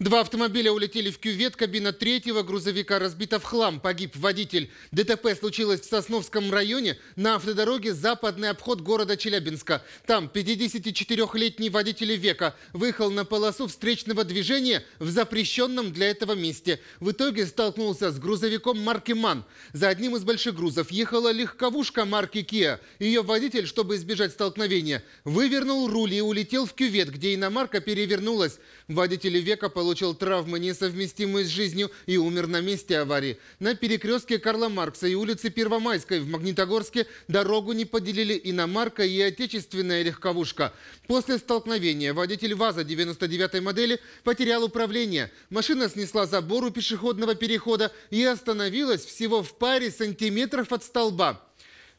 Два автомобиля улетели в кювет, кабина третьего грузовика разбита в хлам, погиб водитель. ДТП случилось в Сосновском районе на автодороге «Западный обход» города Челябинска. Там 54-летний водитель века выехал на полосу встречного движения в запрещенном для этого месте. В итоге столкнулся с грузовиком марки «МАН». За одним из больших грузов ехала легковушка марки Kia. Ее водитель, чтобы избежать столкновения, вывернул руль и улетел в кювет, где иномарка перевернулась. Водитель века получили получил травмы, несовместимые с жизнью, и умер на месте аварии. На перекрестке Карла Маркса и улицы Первомайской в Магнитогорске дорогу не поделили иномарка и отечественная легковушка. После столкновения водитель ВАЗа 99-й модели потерял управление. Машина снесла забор у пешеходного перехода и остановилась всего в паре сантиметров от столба.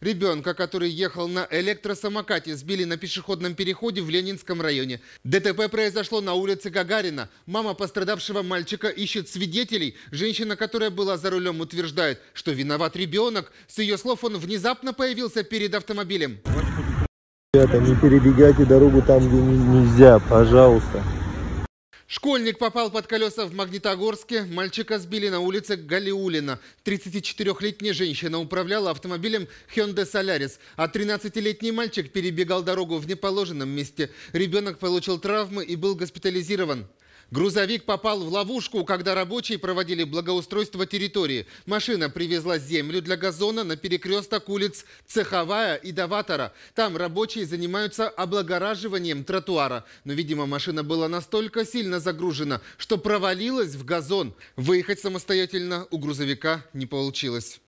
Ребенка, который ехал на электросамокате, сбили на пешеходном переходе в Ленинском районе. ДТП произошло на улице Гагарина. Мама пострадавшего мальчика ищет свидетелей. Женщина, которая была за рулем, утверждает, что виноват ребенок. С ее слов, он внезапно появился перед автомобилем. Ребята, не перебегайте дорогу там, где нельзя, пожалуйста. Школьник попал под колеса в Магнитогорске. Мальчика сбили на улице Галиулина. 34-летняя женщина управляла автомобилем Hyundai Solaris, а 13-летний мальчик перебегал дорогу в неположенном месте. Ребенок получил травмы и был госпитализирован. Грузовик попал в ловушку, когда рабочие проводили благоустройство территории. Машина привезла землю для газона на перекресток улиц Цеховая и Даватора. Там рабочие занимаются облагораживанием тротуара. Но, видимо, машина была настолько сильно загружена, что провалилась в газон. Выехать самостоятельно у грузовика не получилось.